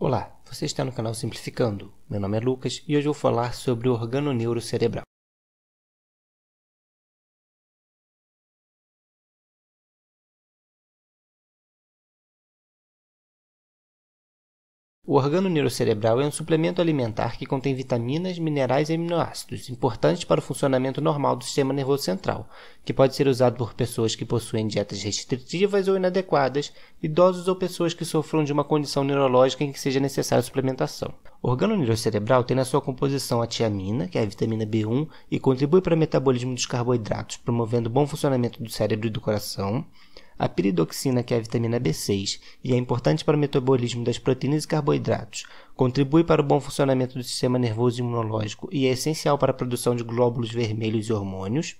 Olá, você está no canal Simplificando. Meu nome é Lucas e hoje vou falar sobre o organo neurocerebral. O organo neurocerebral é um suplemento alimentar que contém vitaminas, minerais e aminoácidos, importantes para o funcionamento normal do sistema nervoso central, que pode ser usado por pessoas que possuem dietas restritivas ou inadequadas, idosos ou pessoas que sofram de uma condição neurológica em que seja necessária suplementação. O organo neurocerebral tem na sua composição a tiamina, que é a vitamina B1, e contribui para o metabolismo dos carboidratos, promovendo o bom funcionamento do cérebro e do coração. A piridoxina, que é a vitamina B6 e é importante para o metabolismo das proteínas e carboidratos, contribui para o bom funcionamento do sistema nervoso e imunológico e é essencial para a produção de glóbulos vermelhos e hormônios.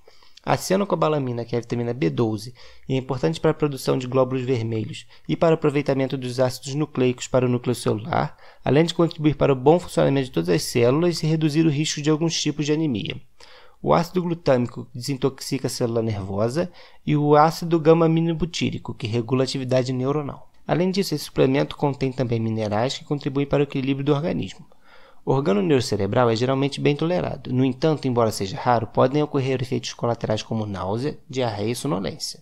A cianocobalamina, que é a vitamina B12, e é importante para a produção de glóbulos vermelhos e para o aproveitamento dos ácidos nucleicos para o núcleo celular, além de contribuir para o bom funcionamento de todas as células e reduzir o risco de alguns tipos de anemia o ácido glutâmico, que desintoxica a célula nervosa, e o ácido gama-aminobutírico, que regula a atividade neuronal. Além disso, esse suplemento contém também minerais que contribuem para o equilíbrio do organismo. O organo neurocerebral é geralmente bem tolerado, no entanto, embora seja raro, podem ocorrer efeitos colaterais como náusea, diarreia e sonolência.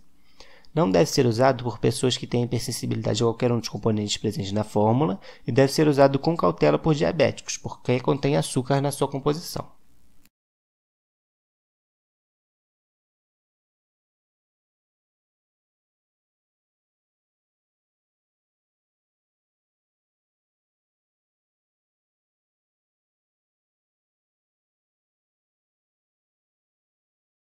Não deve ser usado por pessoas que têm hipersensibilidade a qualquer um dos componentes presentes na fórmula e deve ser usado com cautela por diabéticos, porque contém açúcar na sua composição.